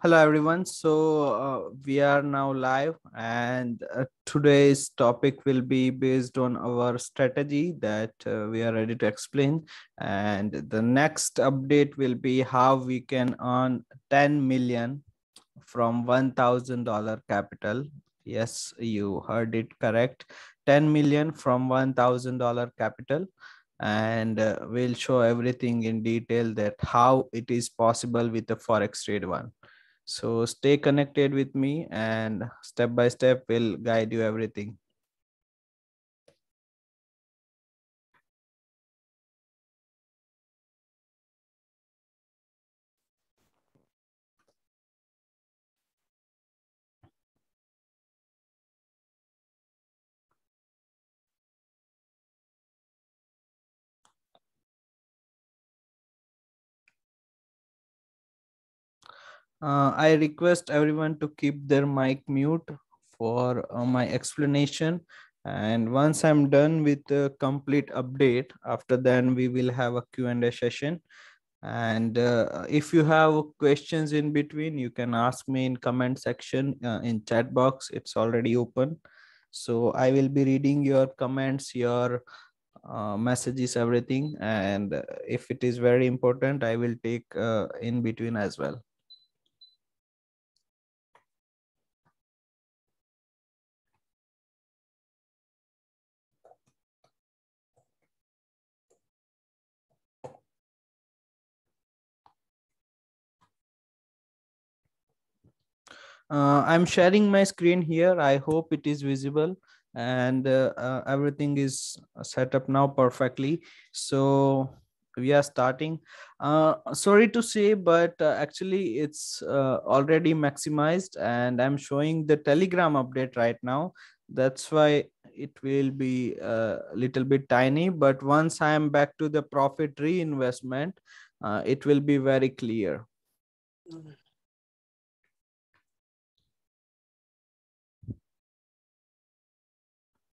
Hello, everyone. So, uh, we are now live, and uh, today's topic will be based on our strategy that uh, we are ready to explain. And the next update will be how we can earn 10 million from $1,000 capital. Yes, you heard it correct 10 million from $1,000 capital and uh, we'll show everything in detail that how it is possible with the forex trade one so stay connected with me and step by step will guide you everything. Uh, I request everyone to keep their mic mute for uh, my explanation. And once I'm done with the complete update, after then we will have a Q&A session. And uh, if you have questions in between, you can ask me in comment section uh, in chat box. It's already open. So I will be reading your comments, your uh, messages everything and uh, if it is very important i will take uh, in between as well Uh, I'm sharing my screen here. I hope it is visible and uh, uh, everything is set up now perfectly. So we are starting. Uh, sorry to say, but uh, actually it's uh, already maximized and I'm showing the Telegram update right now. That's why it will be a little bit tiny, but once I am back to the profit reinvestment, it will be very clear. Mm -hmm.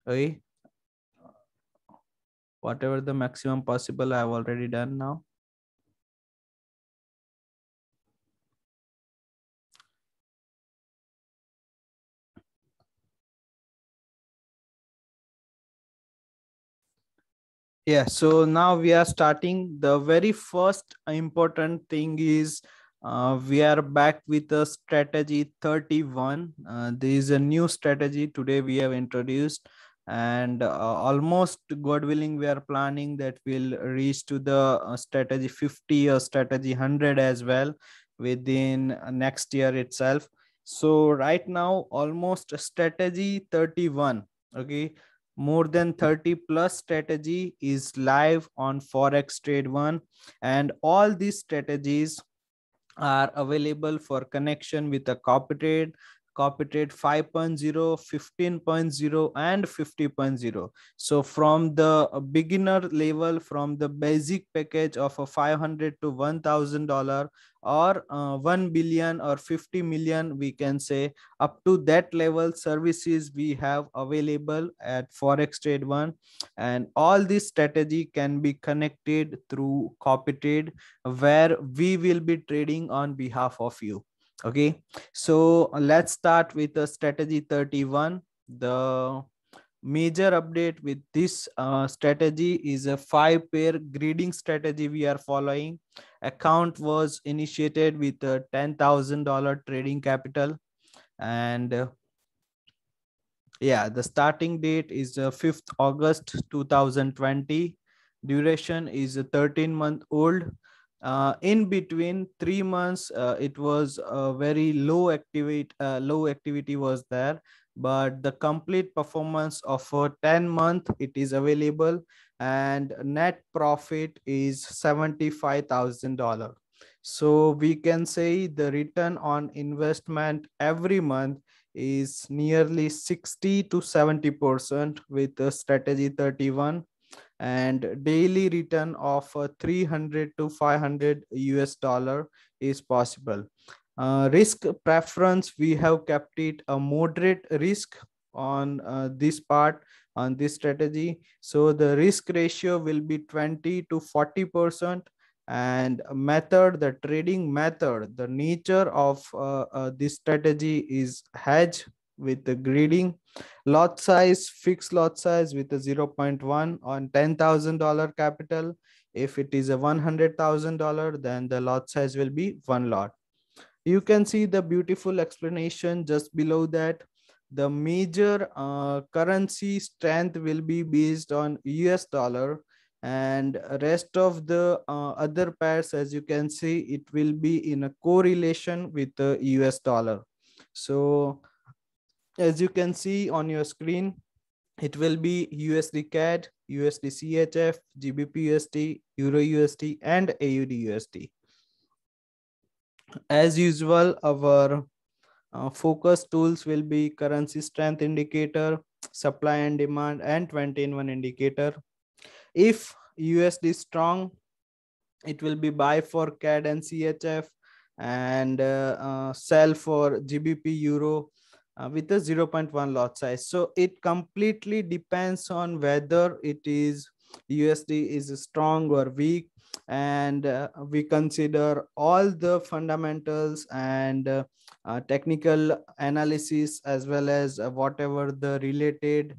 okay whatever the maximum possible i have already done now yeah so now we are starting the very first important thing is uh, we are back with a strategy 31 uh, there is a new strategy today we have introduced and uh, almost god willing we are planning that we'll reach to the uh, strategy 50 or strategy 100 as well within uh, next year itself so right now almost strategy 31 okay more than 30 plus strategy is live on forex trade one and all these strategies are available for connection with a trade copyright 5.0 15.0 and 50.0 so from the beginner level from the basic package of a 500 to 1000 dollar or uh, 1 billion or 50 million we can say up to that level services we have available at forex trade one and all this strategy can be connected through copy trade where we will be trading on behalf of you okay so let's start with the strategy 31 the major update with this uh, strategy is a five pair grading strategy we are following account was initiated with a $10000 trading capital and uh, yeah the starting date is uh, 5th august 2020 duration is 13 month old uh, in between three months, uh, it was a very low activity. Uh, low activity was there, but the complete performance of a ten month it is available, and net profit is seventy five thousand dollar. So we can say the return on investment every month is nearly 60 to 70% with strategy 31 and daily return of uh, 300 to 500 US dollar is possible. Uh, risk preference, we have kept it a moderate risk on uh, this part on this strategy. So the risk ratio will be 20 to 40 percent and method the trading method the nature of uh, uh, this strategy is hedge with the grading lot size fixed lot size with a 0.1 on $10000 capital if it is a $100000 then the lot size will be one lot you can see the beautiful explanation just below that the major uh, currency strength will be based on us dollar and rest of the uh, other pairs as you can see it will be in a correlation with the us dollar so as you can see on your screen, it will be USD CAD, USD CHF, GBP USD, Euro USD, and AUD USD. As usual, our uh, focus tools will be currency strength indicator, supply and demand, and 20 in 1 indicator. If USD strong, it will be buy for CAD and CHF and uh, uh, sell for GBP, Euro, uh, with a 0.1 lot size. So it completely depends on whether it is USD is strong or weak. And uh, we consider all the fundamentals and uh, uh technical analysis as well as uh, whatever the related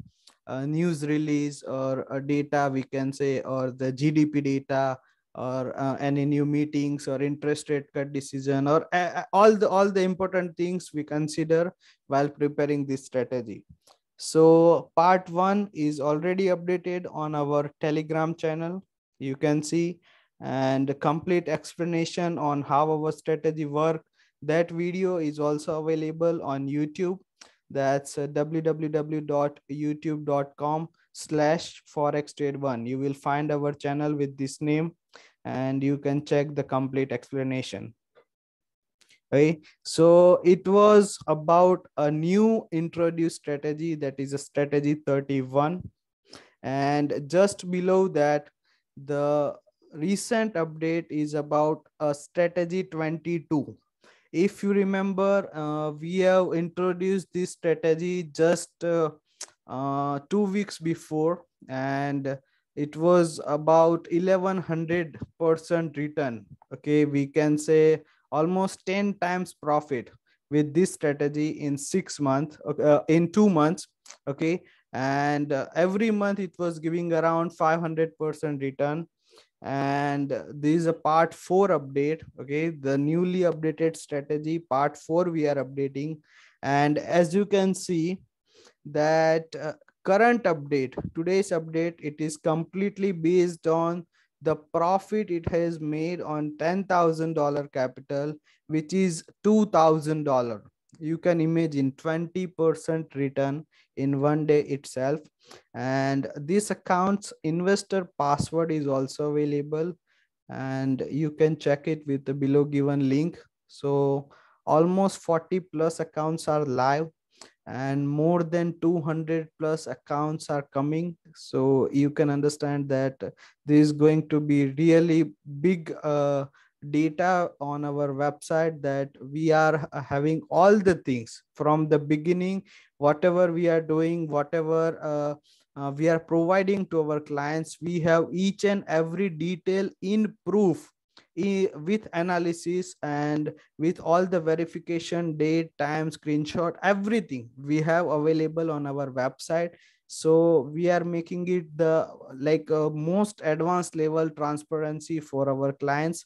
news release or data we can say or the GDP data or uh, any new meetings or interest rate cut decision or uh, uh, all the all the important things we consider while preparing this strategy so part 1 is already updated on our telegram channel you can see and complete explanation on how our strategy work that video is also available on youtube that's uh, www.youtube.com slash forex trade one you will find our channel with this name and you can check the complete explanation Okay, so it was about a new introduced strategy that is a strategy 31 and just below that the recent update is about a strategy 22 if you remember uh, we have introduced this strategy just uh, uh, two weeks before and it was about 1100 percent return okay we can say almost 10 times profit with this strategy in six months uh, in two months okay and uh, every month it was giving around 500 percent return and this is a part four update okay the newly updated strategy part four we are updating and as you can see that uh, current update today's update it is completely based on the profit it has made on $10000 capital which is $2000 you can imagine 20% return in one day itself and this account's investor password is also available and you can check it with the below given link so almost 40 plus accounts are live and more than 200 plus accounts are coming so you can understand that this is going to be really big uh, data on our website that we are having all the things from the beginning whatever we are doing whatever uh, uh, we are providing to our clients we have each and every detail in proof with analysis and with all the verification date time screenshot everything we have available on our website so we are making it the like uh, most advanced level transparency for our clients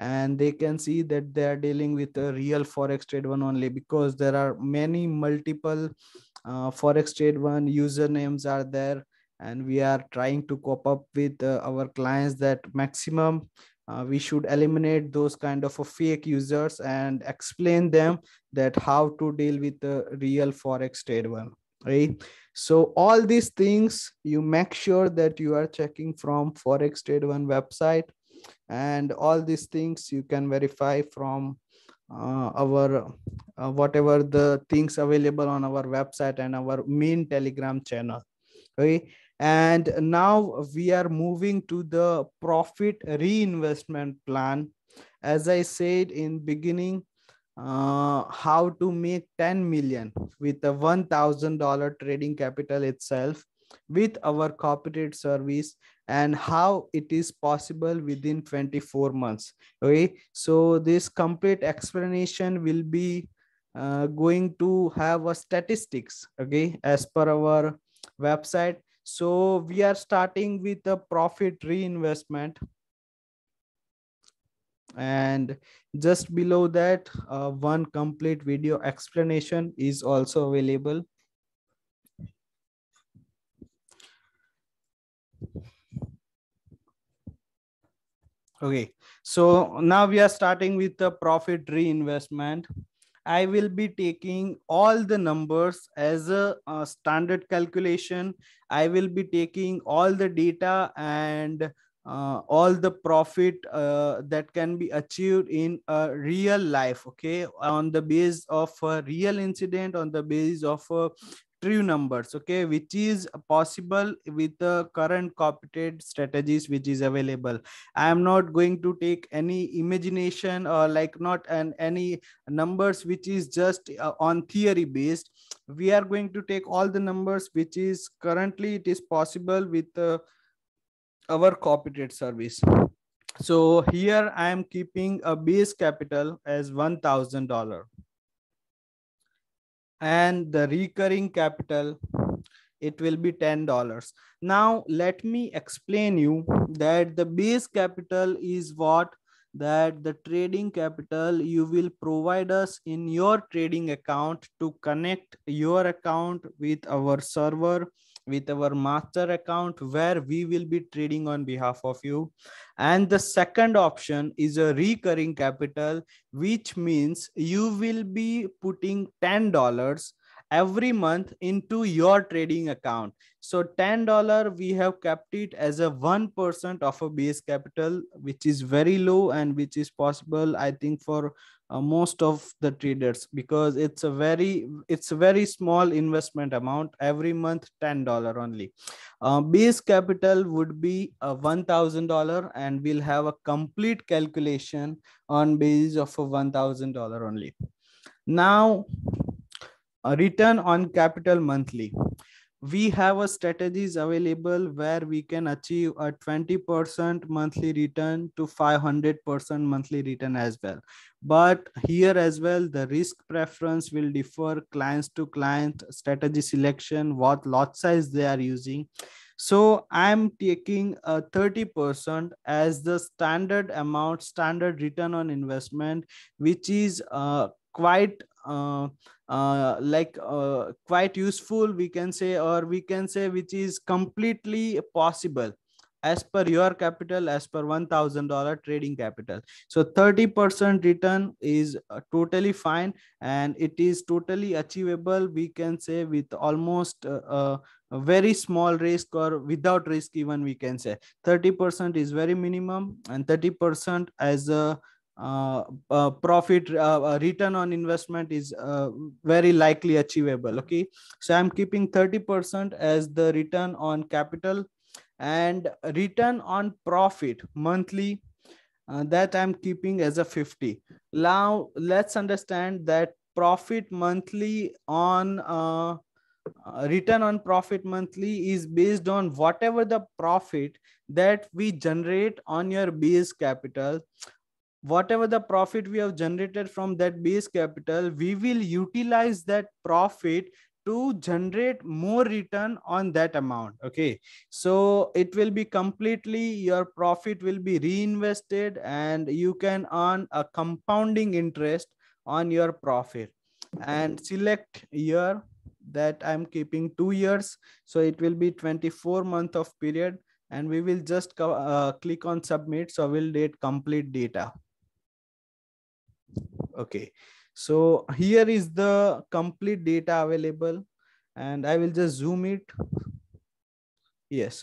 and they can see that they are dealing with a real forex trade one only because there are many multiple uh, forex trade one usernames are there and we are trying to cope up with uh, our clients that maximum uh, we should eliminate those kind of fake users and explain them that how to deal with the real forex trade one right so all these things you make sure that you are checking from forex trade one website and all these things you can verify from uh, our uh, whatever the things available on our website and our main telegram channel okay and now we are moving to the profit reinvestment plan as i said in beginning uh, how to make 10 million with a $1000 trading capital itself with our corporate service and how it is possible within 24 months okay so this complete explanation will be uh, going to have a statistics okay as per our website so we are starting with a profit reinvestment. And just below that, uh, one complete video explanation is also available. Okay, so now we are starting with the profit reinvestment. I will be taking all the numbers as a, a, standard calculation. I will be taking all the data and uh, all the profit uh, that can be achieved in a real life, okay, on the base of a real incident, on the base of a true numbers okay which is possible with the current copied strategies which is available i am not going to take any imagination or uh, like not an any numbers which is just uh, on theory based we are going to take all the numbers which is currently it is possible with uh, our copied service so here i am keeping a base capital as $1000 and the recurring capital it will be $10 now let me explain you that the base capital is what that the trading capital you will provide us in your trading account to connect your account with our server with our master account where we will be trading on behalf of you and the second option is a recurring capital which means you will be putting $10 every month into your trading account. So $10, we have kept it as a 1% of a base capital, which is very low and which is possible, I think, for uh, most of the traders because it's a very it's a very small investment amount every month $10 only uh, base capital would be a $1000 and we'll have a complete calculation on basis of a $1000 only now a return on capital monthly we have a strategies available where we can achieve a 20% monthly return to 500% monthly return as well but here as well the risk preference will differ clients to client strategy selection what lot size they are using so i'm taking a 30% as the standard amount standard return on investment which is uh, quite uh, uh, like uh, quite useful we can say or we can say which is completely possible as per your capital as per $1000 trading capital so 30% return is uh, totally fine and it is totally achievable we can say with almost uh, uh, a very small risk or without risk even we can say 30% is very minimum and 30% as a uh, uh, profit uh, uh, return on investment is uh, very likely achievable okay so i'm keeping 30% as the return on capital and return on profit monthly uh, that i'm keeping as a 50 now let's understand that profit monthly on return on profit monthly is based on whatever the profit that we generate on your base capital whatever the profit we have generated from that base capital, we will utilize that profit to generate more return on that amount. Okay. So it will be completely your profit will be reinvested and you can earn a compounding interest on your profit and select year that I'm keeping two years. So it will be 24 month of period and we will just uh, click on submit. So we'll date complete data okay so here is the complete data available and i will just zoom it yes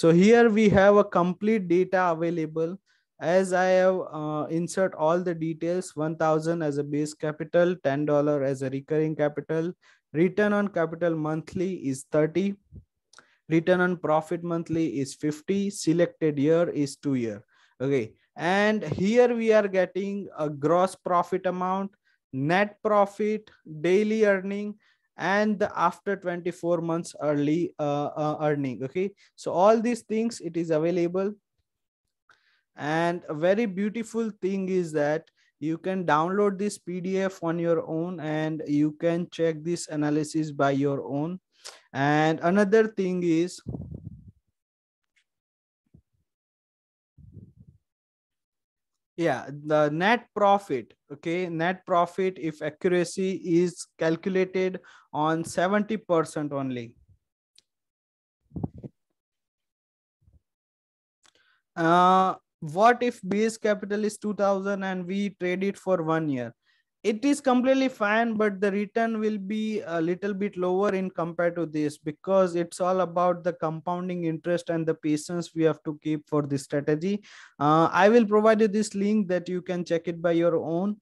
so here we have a complete data available as I have uh, insert all the details 1000 as a base capital $10 as a recurring capital return on capital monthly is 30 return on profit monthly is 50 selected year is 2 year okay and here we are getting a gross profit amount net profit daily earning and the after 24 months early uh, uh, earning okay so all these things it is available and a very beautiful thing is that you can download this pdf on your own and you can check this analysis by your own and another thing is yeah the net profit okay net profit if accuracy is calculated on 70% only uh what if base capital is 2000 and we trade it for one year it is completely fine but the return will be a little bit lower in compared to this because it's all about the compounding interest and the patience we have to keep for this strategy uh, i will provide you this link that you can check it by your own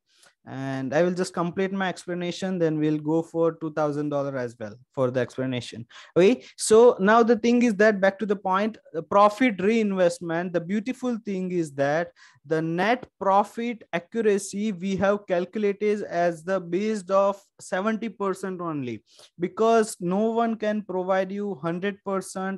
and i will just complete my explanation then we'll go for $2000 as well for the explanation okay so now the thing is that back to the point the profit reinvestment the beautiful thing is that the net profit accuracy we have calculated as the based of 70% only because no one can provide you 100%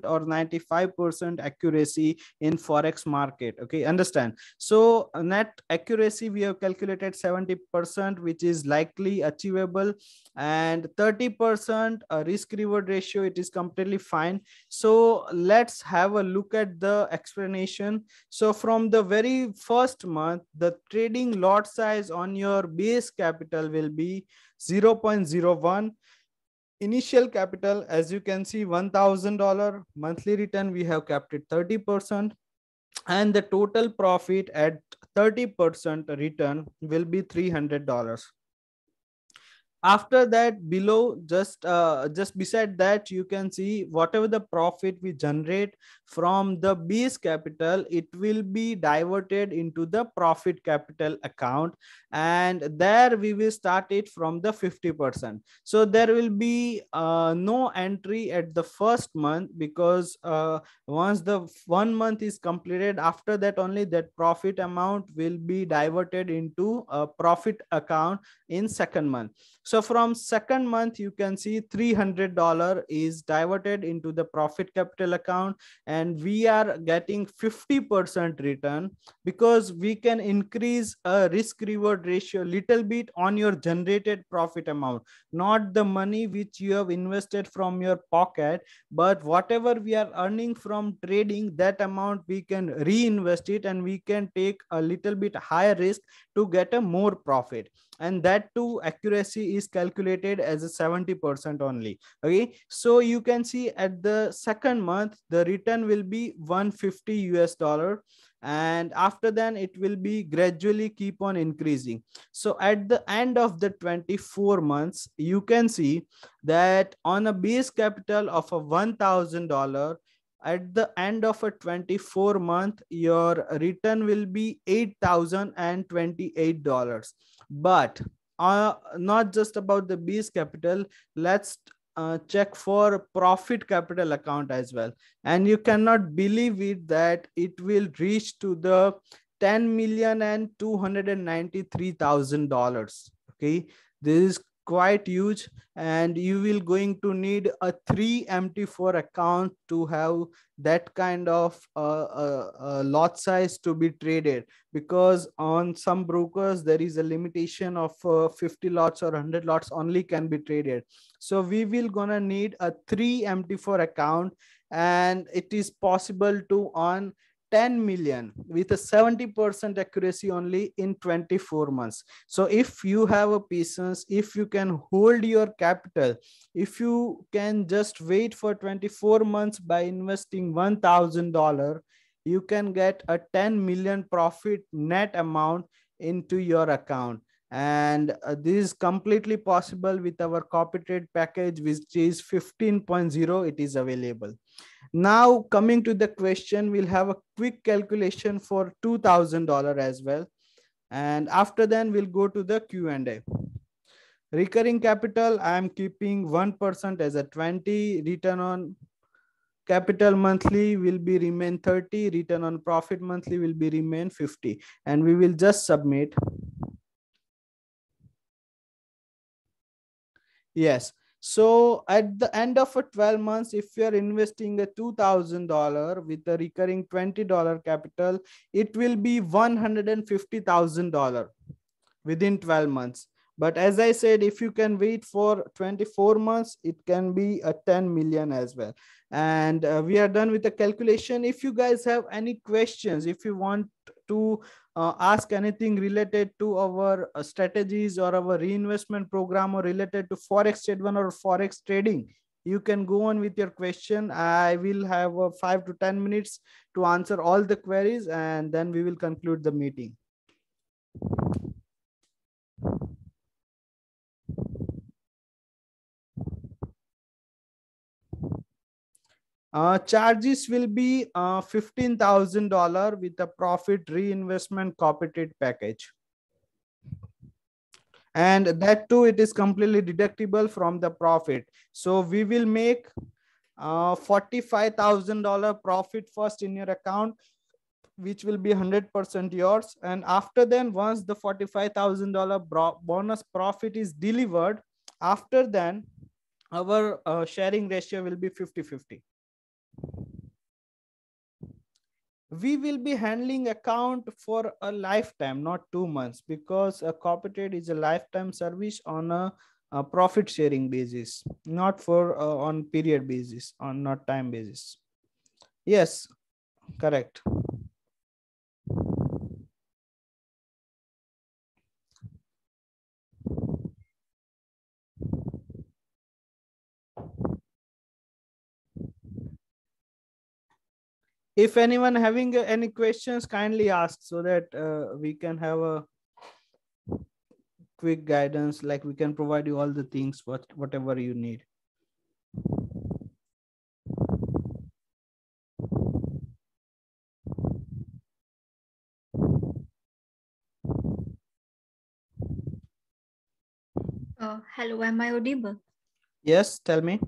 or 95% accuracy in forex market okay understand so net accuracy we have calculated 70% which is likely achievable and 30% risk reward ratio it is completely fine so let's have a look at the explanation so from the very first first month, the trading lot size on your base capital will be 0.01. Initial capital, as you can see, $1,000. Monthly return, we have kept it 30%. And the total profit at 30% return will be $300 after that below just uh, just beside that you can see whatever the profit we generate from the base capital it will be diverted into the profit capital account and there we will start it from the 50% so there will be uh, no entry at the first month because uh, once the one month is completed after that only that profit amount will be diverted into a profit account in second month so from second month, you can see $300 is diverted into the profit capital account and we are getting 50% return because we can increase a risk reward ratio little bit on your generated profit amount, not the money which you have invested from your pocket, but whatever we are earning from trading that amount, we can reinvest it and we can take a little bit higher risk to get a more profit and that too accuracy is calculated as a 70% only okay so you can see at the second month the return will be 150 us dollar and after then it will be gradually keep on increasing so at the end of the 24 months you can see that on a base capital of a $1000 at the end of a 24 month your return will be $8028 but uh, not just about the base capital let's uh, check for profit capital account as well and you cannot believe it that it will reach to the 10 million and 293 thousand dollars okay this is quite huge and you will going to need a three mt4 account to have that kind of uh, uh, uh, lot size to be traded because on some brokers there is a limitation of uh, 50 lots or 100 lots only can be traded so we will gonna need a three mt4 account and it is possible to on 10 million with a 70% accuracy only in 24 months. So if you have a patience, if you can hold your capital, if you can just wait for 24 months by investing $1,000, you can get a 10 million profit net amount into your account and uh, this is completely possible with our copy trade package which is 15.0 it is available now coming to the question, we'll have a quick calculation for $2,000 as well. And after then we'll go to the Q&A. Recurring capital, I'm keeping 1% as a 20 return on capital monthly will be remain 30 return on profit monthly will be remain 50 and we will just submit yes so at the end of a 12 months, if you are investing a $2,000 with a recurring $20 capital, it will be $150,000 within 12 months. But as I said, if you can wait for 24 months, it can be a 10 million as well. And uh, we are done with the calculation. If you guys have any questions, if you want to uh, ask anything related to our uh, strategies or our reinvestment program or related to forex trade one or forex trading you can go on with your question i will have uh, 5 to 10 minutes to answer all the queries and then we will conclude the meeting Uh, charges will be uh, $15,000 with a profit reinvestment corporate package. And that too, it is completely deductible from the profit. So we will make uh, $45,000 profit first in your account, which will be 100% yours. And after then, once the $45,000 bonus profit is delivered, after then, our uh, sharing ratio will be 50-50. we will be handling account for a lifetime not two months because a corporate is a lifetime service on a, a profit sharing basis not for uh, on period basis on not time basis yes correct if anyone having any questions kindly ask so that uh, we can have a quick guidance like we can provide you all the things what whatever you need uh, hello am i audible yes tell me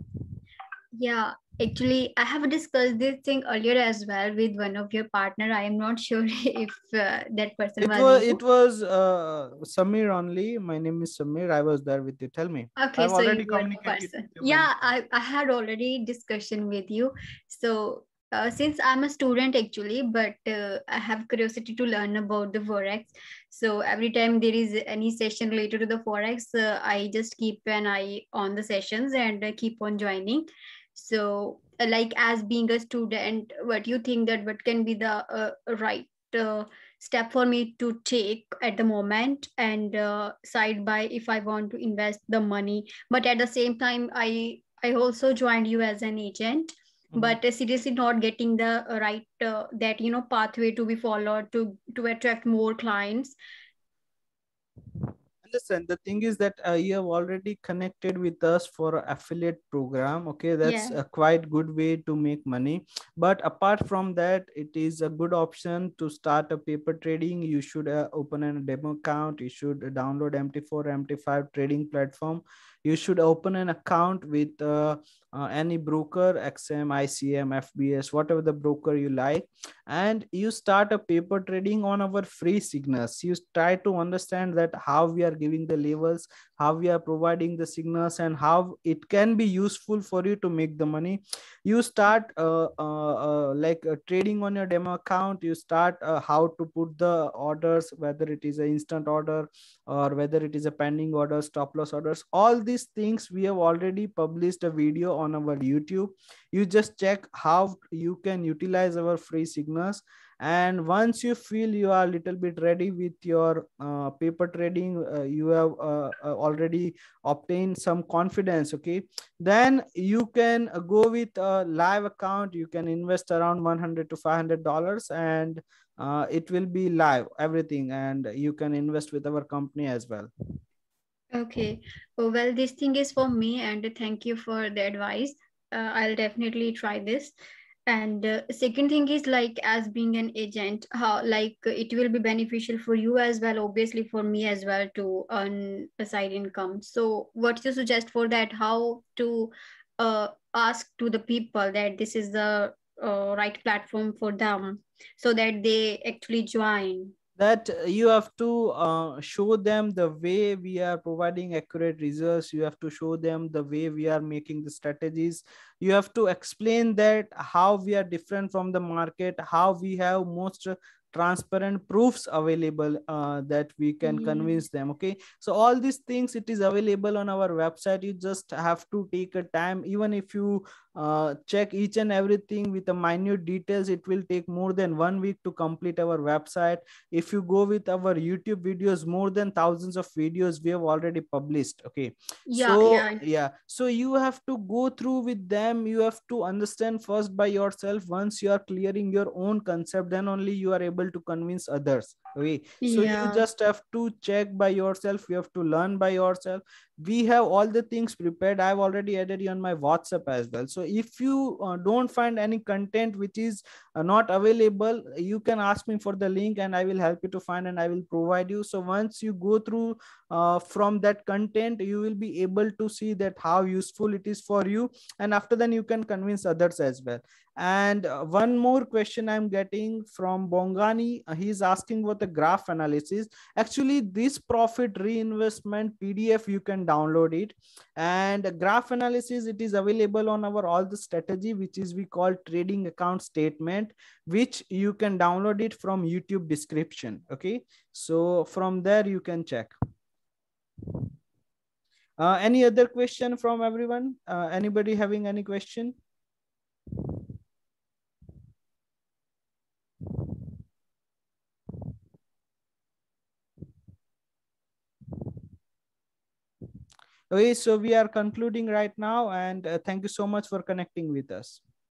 yeah actually i have discussed this thing earlier as well with one of your partner i am not sure if uh, that person it was, was it was uh, samir only my name is samir i was there with you tell me okay I've so already you the person. yeah I, I had already discussion with you so uh, since i'm a student actually but uh, i have curiosity to learn about the forex so every time there is any session related to the forex uh, i just keep an eye on the sessions and uh, keep on joining so uh, like as being a student what you think that what can be the uh, right uh, step for me to take at the moment and uh, side by if i want to invest the money but at the same time i i also joined you as an agent mm-hmm. but uh, seriously not getting the uh, right that you know pathway to be followed to to attract more clients listen, the thing is that uh, you have already connected with us for affiliate program. Okay, that's yeah. a quite good way to make money. But apart from that, it is a good option to start a paper trading. You should uh, open a demo account. You should download MT4, MT5 trading platform you should open an account with uh, uh, any broker xm icm fbs whatever the broker you like and you start a paper trading on our free signals you try to understand that how we are giving the levels how we are providing the signals and how it can be useful for you to make the money you start uh, uh, uh like uh, trading on your demo account you start uh, how to put the orders whether it is an instant order or whether it is a pending order stop loss orders all these things we have already published a video on our youtube you just check how you can utilize our free signals and once you feel you are a little bit ready with your uh, paper trading uh, you have uh, uh already obtained some confidence okay then you can go with a live account you can invest around 100 to 500 dollars and uh, it will be live everything and you can invest with our company as well okay oh, well this thing is for me and thank you for the advice uh, i'll definitely try this and uh, second thing is like as being an agent how like it will be beneficial for you as well obviously for me as well to earn a side income so what you suggest for that how to uh, ask to the people that this is the uh, right platform for them so that they actually join that you have to uh, show them the way we are providing accurate results you have to show them the way we are making the strategies you have to explain that how we are different from the market how we have most transparent proofs available uh, that we can mm. convince them okay so all these things it is available on our website you just have to take a time even if you uh, check each and everything with the minute details it will take more than one week to complete our website if you go with our youtube videos more than thousands of videos we have already published okay yeah so, yeah. yeah so you have to go through with them you have to understand first by yourself once you are clearing your own concept then only you are able able to convince others okay so yeah. you just have to check by yourself you have to learn by yourself we have all the things prepared i've already added you on my whatsapp as well so if you uh, don't find any content which is uh, not available you can ask me for the link and i will help you to find and i will provide you so once you go through uh, from that content you will be able to see that how useful it is for you and after then you can convince others as well and uh, one more question i'm getting from bongani uh, he's asking what the graph analysis actually this profit reinvestment pdf you can download it and graph analysis it is available on our all the strategy which is we call trading account statement which you can download it from youtube description okay so from there you can check uh, any other question from everyone uh, anybody having any question Okay, so we are concluding right now and uh, thank you so much for connecting with us.